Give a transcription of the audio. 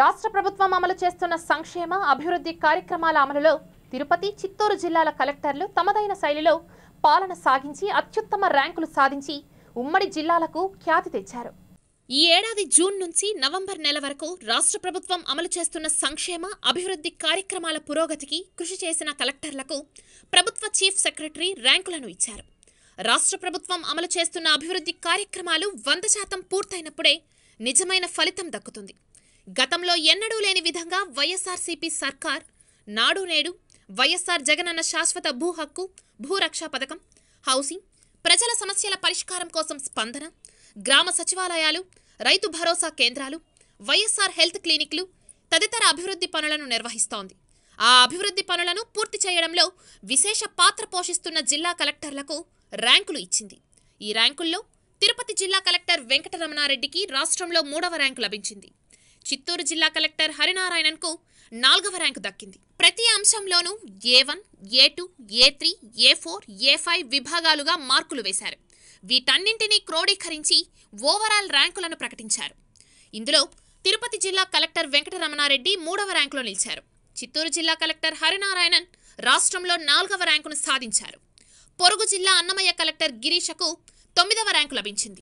రాష్ట్ర ప్రభుత్వం అమలు చేస్తున్న సంక్షేమ అభివృద్ధి కార్యక్రమాల అమలులో తిరుపతి చిత్తూరు జిల్లాల కలెక్టర్లు తమదైన శైలిలో పాలన సాగించి అత్యుత్తమ ర్యాంకులు సాధించి ఉమ్మడి జిల్లాలకు ఖ్యాతి తెచ్చారు ఈ ఏడాది జూన్ నుంచి నవంబర్ నెల వరకు రాష్ట్ర ప్రభుత్వం అమలు చేస్తున్న సంక్షేమ అభివృద్ధి కార్యక్రమాల పురోగతికి కృషి చేసిన కలెక్టర్లకు ప్రభుత్వ చీఫ్ సెక్రటరీ ర్యాంకులను ఇచ్చారు రాష్ట్ర ప్రభుత్వం అమలు చేస్తున్న అభివృద్ధి కార్యక్రమాలు వంద శాతం పూర్తయినప్పుడే నిజమైన ఫలితం దక్కుతుంది గతంలో ఎన్నడూ లేని విధంగా వైఎస్ఆర్సీపీ సర్కార్ నాడు నేడు వైఎస్ఆర్ జగనన్న శాశ్వత భూ హక్కు భూరక్ష పథకం హౌసింగ్ ప్రజల సమస్యల పరిష్కారం కోసం స్పందన గ్రామ సచివాలయాలు రైతు భరోసా కేంద్రాలు వైఎస్ఆర్ హెల్త్ క్లినిక్లు తదితర అభివృద్ధి పనులను నిర్వహిస్తోంది ఆ అభివృద్ధి పనులను పూర్తి చేయడంలో విశేష పాత్ర పోషిస్తున్న జిల్లా కలెక్టర్లకు ర్యాంకులు ఇచ్చింది ఈ ర్యాంకుల్లో తిరుపతి జిల్లా కలెక్టర్ వెంకటరమణారెడ్డికి రాష్ట్రంలో మూడవ ర్యాంకు లభించింది చిత్తూరు జిల్లా కలెక్టర్ హరినారాయణన్ కు నాలుగవ ర్యాంకు దక్కింది ప్రతి అంశంలోనూ A one A two A three A four A five విభాగాలుగా మార్కులు వేశారు వీటన్నింటినీ క్రోడీకరించి ఓవరాల్ ర్యాంకులను ప్రకటించారు ఇందులో తిరుపతి జిల్లా కలెక్టర్ వెంకటరమణారెడ్డి మూడవ ర్యాంకులో నిలిచారు చిత్తూరు జిల్లా కలెక్టర్ హరినారాయణన్ రాష్ట్రంలో నాలుగవ ర్యాంకును సాధించారు పొరుగు జిల్లా అన్నమయ్య కలెక్టర్ గిరీషకు తొమ్మిదవ ర్యాంకు లభించింది